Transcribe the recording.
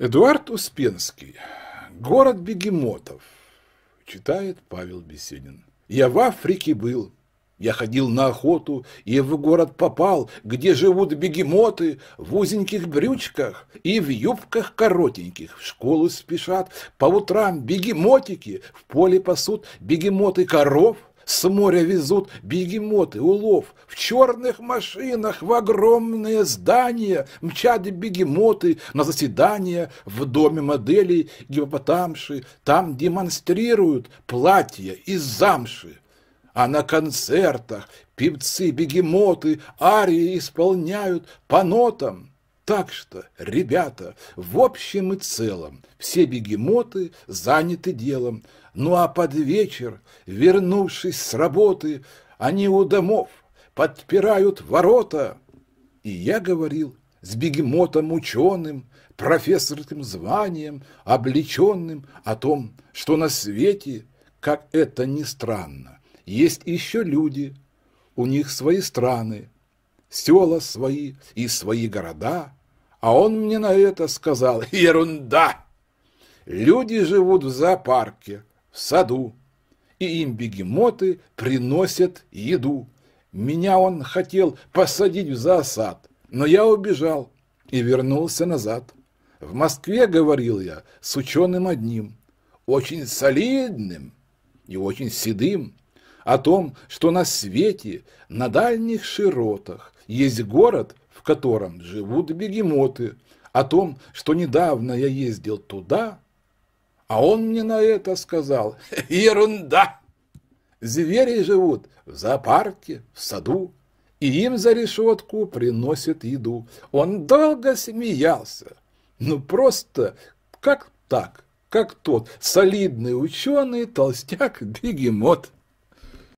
Эдуард Успенский. Город бегемотов. Читает Павел Беседин. Я в Африке был. Я ходил на охоту и в город попал, где живут бегемоты в узеньких брючках и в юбках коротеньких. В школу спешат по утрам бегемотики, в поле пасут бегемоты коров – с моря везут бегемоты, улов. В черных машинах в огромные здания мчат бегемоты на заседания в доме моделей гипопотамши. Там демонстрируют платья из замши. А на концертах певцы-бегемоты арии исполняют по нотам. Так что, ребята, в общем и целом, все бегемоты заняты делом – ну а под вечер, вернувшись с работы, они у домов подпирают ворота. И я говорил с бегемотом ученым, профессорским званием, облеченным о том, что на свете, как это ни странно, есть еще люди, у них свои страны, села свои и свои города, а он мне на это сказал «Ерунда!» Люди живут в зоопарке, в саду, и им бегемоты приносят еду. Меня он хотел посадить в зоосад, но я убежал и вернулся назад. В Москве, говорил я, с ученым одним, очень солидным и очень седым, о том, что на свете, на дальних широтах, есть город, в котором живут бегемоты, о том, что недавно я ездил туда – а он мне на это сказал, ерунда! Звери живут в зоопарке, в саду, и им за решетку приносят еду. Он долго смеялся. Ну просто как так, как тот солидный ученый толстяк-бегемот.